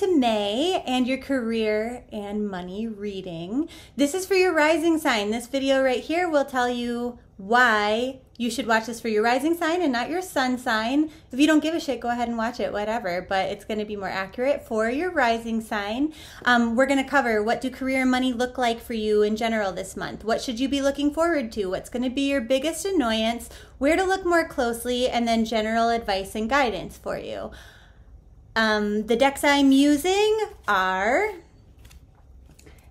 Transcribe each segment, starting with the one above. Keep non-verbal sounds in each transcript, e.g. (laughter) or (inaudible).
to May and your career and money reading. This is for your rising sign. This video right here will tell you why you should watch this for your rising sign and not your sun sign. If you don't give a shit, go ahead and watch it, whatever, but it's going to be more accurate for your rising sign. Um, we're going to cover what do career and money look like for you in general this month? What should you be looking forward to? What's going to be your biggest annoyance? Where to look more closely, and then general advice and guidance for you. Um, the decks I'm using are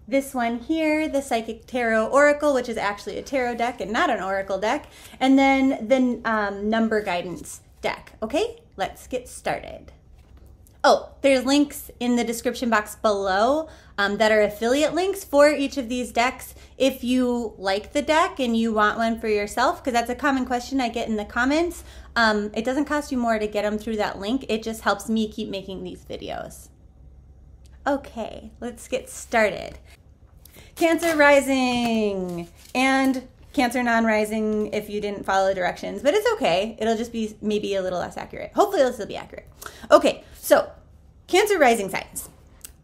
this one here, the Psychic Tarot Oracle, which is actually a tarot deck and not an oracle deck, and then the um, Number Guidance deck. Okay, let's get started. Oh, there's links in the description box below um, that are affiliate links for each of these decks. If you like the deck and you want one for yourself, because that's a common question I get in the comments, um, it doesn't cost you more to get them through that link. It just helps me keep making these videos. Okay, let's get started. Cancer rising and Cancer non-rising if you didn't follow directions, but it's okay. It'll just be maybe a little less accurate. Hopefully it'll still be accurate. Okay, so, cancer rising signs.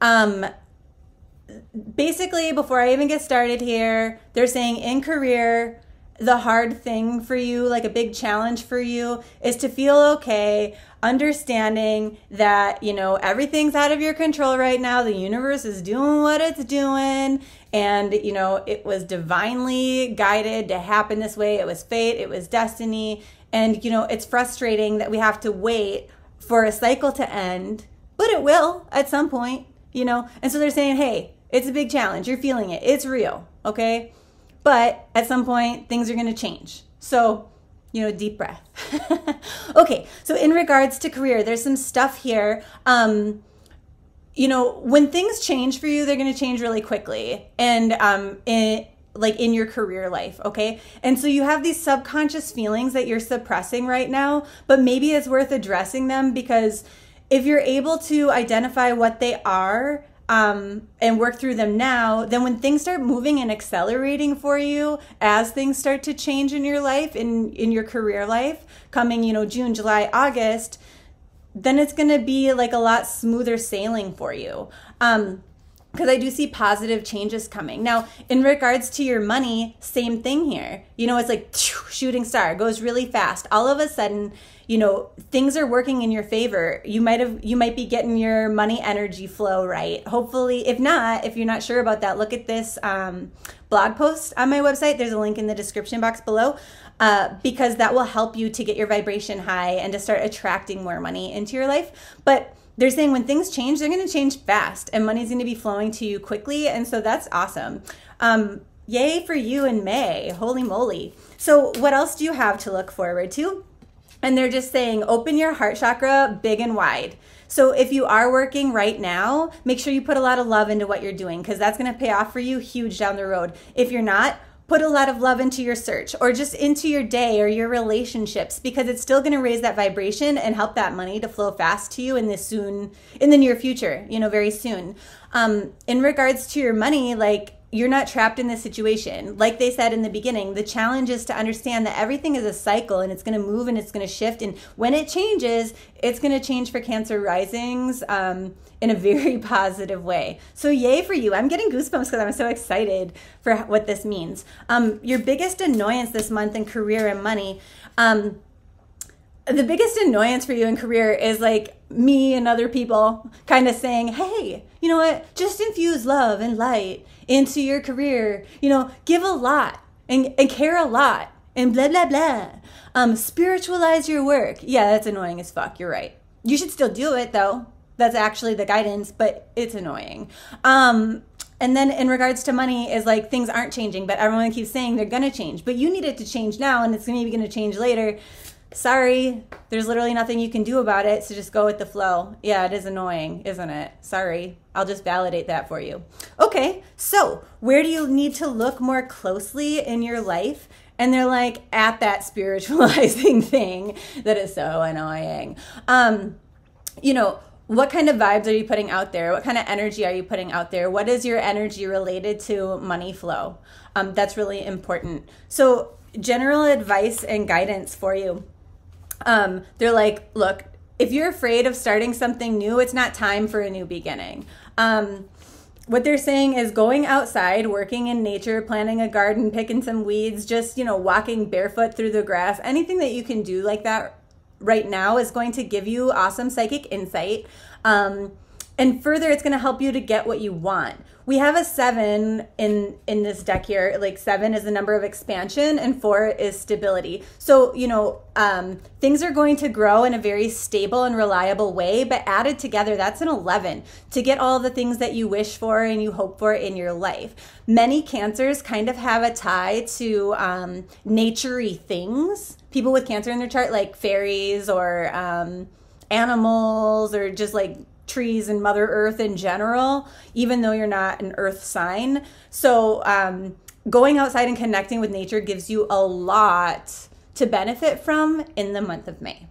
Um, basically, before I even get started here, they're saying in career, the hard thing for you, like a big challenge for you, is to feel okay, understanding that, you know, everything's out of your control right now. The universe is doing what it's doing. And, you know, it was divinely guided to happen this way. It was fate, it was destiny. And, you know, it's frustrating that we have to wait for a cycle to end, but it will at some point, you know? And so they're saying, hey, it's a big challenge. You're feeling it. It's real, okay? But at some point, things are gonna change. So, you know, deep breath. (laughs) okay, so in regards to career, there's some stuff here. Um, you know, when things change for you, they're going to change really quickly. And um, in, like in your career life, okay? And so you have these subconscious feelings that you're suppressing right now, but maybe it's worth addressing them because if you're able to identify what they are um, and work through them now, then when things start moving and accelerating for you, as things start to change in your life, in in your career life, coming you know June, July, August, then it's gonna be like a lot smoother sailing for you. Um, because I do see positive changes coming. Now, in regards to your money, same thing here. You know, it's like shooting star goes really fast. All of a sudden, you know, things are working in your favor. You might have you might be getting your money energy flow right. Hopefully, if not, if you're not sure about that, look at this um, blog post on my website. There's a link in the description box below. Uh, because that will help you to get your vibration high and to start attracting more money into your life. But they're saying when things change, they're going to change fast and money's going to be flowing to you quickly. And so that's awesome. Um, yay for you in May. Holy moly. So, what else do you have to look forward to? And they're just saying open your heart chakra big and wide. So if you are working right now, make sure you put a lot of love into what you're doing because that's going to pay off for you huge down the road. If you're not, put a lot of love into your search or just into your day or your relationships because it's still going to raise that vibration and help that money to flow fast to you in the soon in the near future you know very soon um, in regards to your money like you're not trapped in this situation. Like they said in the beginning, the challenge is to understand that everything is a cycle and it's going to move and it's going to shift. And when it changes, it's going to change for Cancer Risings um, in a very (laughs) positive way. So, yay for you. I'm getting goosebumps because I'm so excited for what this means. Um, your biggest annoyance this month in career and money. Um, the biggest annoyance for you in career is like me and other people kind of saying, hey, you know what? Just infuse love and light into your career. You know, give a lot and, and care a lot and blah, blah, blah. Um, spiritualize your work. Yeah, that's annoying as fuck. You're right. You should still do it though. That's actually the guidance, but it's annoying. Um, and then in regards to money is like things aren't changing, but everyone keeps saying they're gonna change. But you need it to change now, and it's maybe gonna change later sorry, there's literally nothing you can do about it, so just go with the flow. Yeah, it is annoying, isn't it? Sorry. I'll just validate that for you. Okay, so where do you need to look more closely in your life? And they're like at that (laughs) spiritualizing thing that is so annoying. Um, you know, what kind of vibes are you putting out there? What kind of energy are you putting out there? What is your energy related to money flow? Um, that's really important. So, general advice and guidance for you um, they're like, look, if you're afraid of starting something new, it's not time for a new beginning. Um, what they're saying is going outside, working in nature, planting a garden, picking some weeds, just, you know, walking barefoot through the grass, anything that you can do like that right now is going to give you awesome psychic insight. Um, and further it's going to help you to get what you want we have a seven in in this deck here like seven is the number of expansion and four is stability so you know um, things are going to grow in a very stable and reliable way but added together that's an 11 to get all the things that you wish for and you hope for in your life many cancers kind of have a tie to um, naturey things people with cancer in their chart like fairies or um, animals or just like trees and Mother Earth in general, even though you're not an Earth sign. So, um, going outside and connecting with nature gives you a lot to benefit from in the month of May.